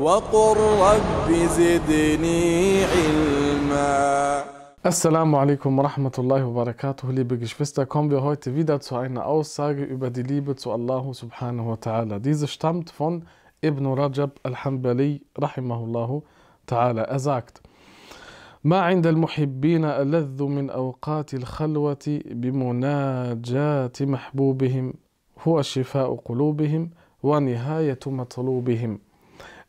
وقل رب زدني علما Assalamu alaikum wa rahmatullahi wa liebe Geschwister, kommen wir heute wieder zu einer Aussage über die Liebe zu Allah subhanahu wa ta'ala. Diese stammt von Ibn Rajab al-Hanbali rahimahullahu ta'ala. Er sagt, ما عند المحبين ألذ من أوقات الخلوة بمناجاة محبوبهم هو شفاء قلوبهم ونهاية مطلوبهم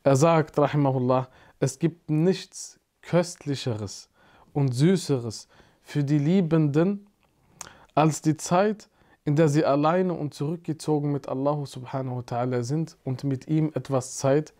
Er sagt, Rahimahullah, es gibt nichts Köstlicheres und Süßeres für die Liebenden als die Zeit, in der sie alleine und zurückgezogen mit Allah subhanahu wa ta'ala sind und mit ihm etwas Zeit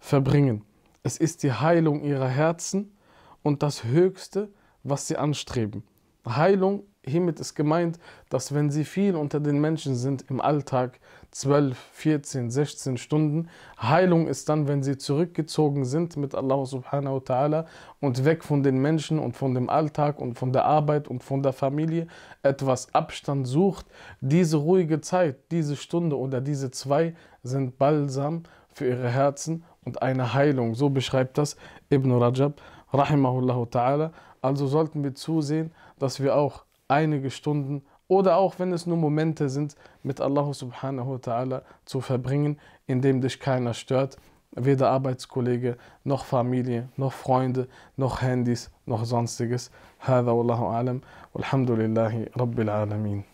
verbringen. Es ist die Heilung ihrer Herzen und das Höchste, was sie anstreben. Heilung hiermit ist gemeint, dass wenn sie viel unter den Menschen sind im Alltag, 12, 14, 16 Stunden, Heilung ist dann, wenn sie zurückgezogen sind mit Allah subhanahu wa ta'ala und weg von den Menschen und von dem Alltag und von der Arbeit und von der Familie etwas Abstand sucht. Diese ruhige Zeit, diese Stunde oder diese zwei sind Balsam für ihre Herzen und eine Heilung. So beschreibt das Ibn Rajab, rahimahullah ta'ala. Also sollten wir zusehen, dass wir auch einige Stunden oder auch wenn es nur Momente sind, mit Allah subhanahu wa ta'ala zu verbringen, indem dich keiner stört, weder Arbeitskollege, noch Familie, noch Freunde, noch Handys, noch sonstiges. Hada wallahu alam, walhamdulillahi rabbil رب